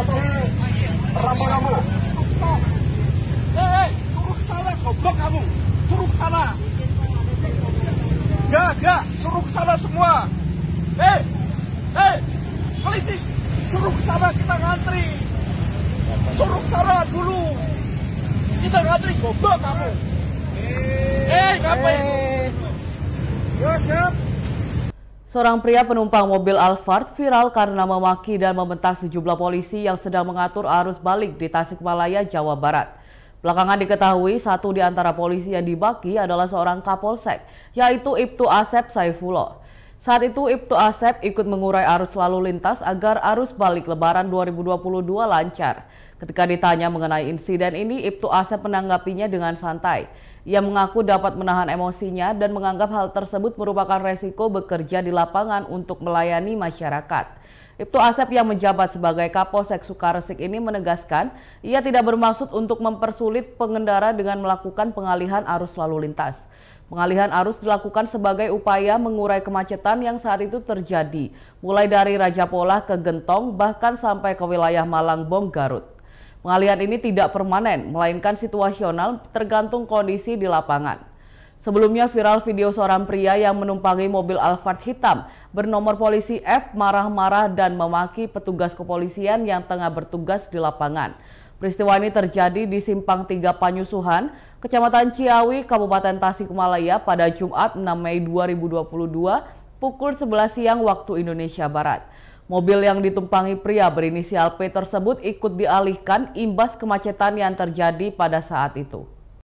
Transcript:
motornya rambu rambu suruh ke sana goblok kamu suruh ke sana Gak, gak, suruh ke sana semua. Eh, eh, polisi, suruh ke sana kita ngantri. Suruh ke sana dulu. Kita ngantri, goblok kamu. Eh, ngapain? Seorang pria penumpang mobil Alphard viral karena memaki dan membentak sejumlah polisi yang sedang mengatur arus balik di Tasikmalaya, Jawa Barat. Belakangan diketahui satu di antara polisi yang dibaki adalah seorang kapolsek, yaitu Ibtu Asep Saifullah. Saat itu Ibtu Asep ikut mengurai arus lalu lintas agar arus balik lebaran 2022 lancar. Ketika ditanya mengenai insiden ini, Ibtu Asep menanggapinya dengan santai. Ia mengaku dapat menahan emosinya dan menganggap hal tersebut merupakan resiko bekerja di lapangan untuk melayani masyarakat. Ibtu Asep yang menjabat sebagai Kapolsek Sukaresik ini menegaskan ia tidak bermaksud untuk mempersulit pengendara dengan melakukan pengalihan arus lalu lintas. Pengalihan arus dilakukan sebagai upaya mengurai kemacetan yang saat itu terjadi, mulai dari Raja Pola ke Gentong bahkan sampai ke wilayah Malangbong, Garut. Pengalihan ini tidak permanen, melainkan situasional tergantung kondisi di lapangan. Sebelumnya viral video seorang pria yang menumpangi mobil Alphard hitam bernomor polisi F marah-marah dan memaki petugas kepolisian yang tengah bertugas di lapangan. Peristiwa ini terjadi di Simpang 3 Panyusuhan, Kecamatan Ciawi, Kabupaten Tasikmalaya pada Jumat 6 Mei 2022 pukul 11 siang waktu Indonesia Barat. Mobil yang ditumpangi pria berinisial P tersebut ikut dialihkan imbas kemacetan yang terjadi pada saat itu.